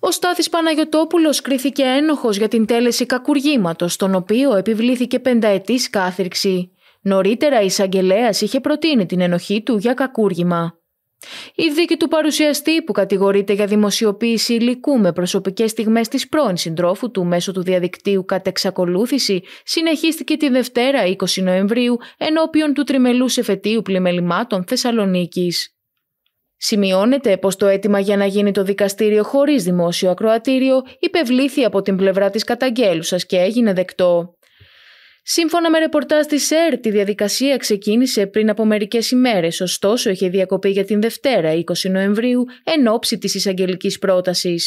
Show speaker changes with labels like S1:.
S1: Ο Στάθης Παναγιοτόπουλος κρίθηκε ένοχος για την τέλεση κακουργήματος, τον οποίο επιβλήθηκε πενταετής κάθριξη. Νωρίτερα η εισαγγελέας είχε προτείνει την ενοχή του για κακούργημα. Η δίκη του παρουσιαστή που κατηγορείται για δημοσιοποίηση υλικού με προσωπικές στιγμές της πρώην συντρόφου του μέσω του διαδικτύου κατ' εξακολούθηση συνεχίστηκε τη Δευτέρα 20 Νοεμβρίου ενώπιον του τριμελούς εφετείου πλημελημάτων Θεσσαλονίκης. Σημειώνεται πως το αίτημα για να γίνει το δικαστήριο χωρίς δημόσιο ακροατήριο υπευλήθη από την πλευρά της καταγγέλουσας και έγινε δεκτό. Σύμφωνα με ρεπορτάζ της ΕΡ, η διαδικασία ξεκίνησε πριν από μερικές ημέρες, ωστόσο είχε διακοπεί για την Δευτέρα, 20 Νοεμβρίου, εν ώψη της εισαγγελικής πρότασης.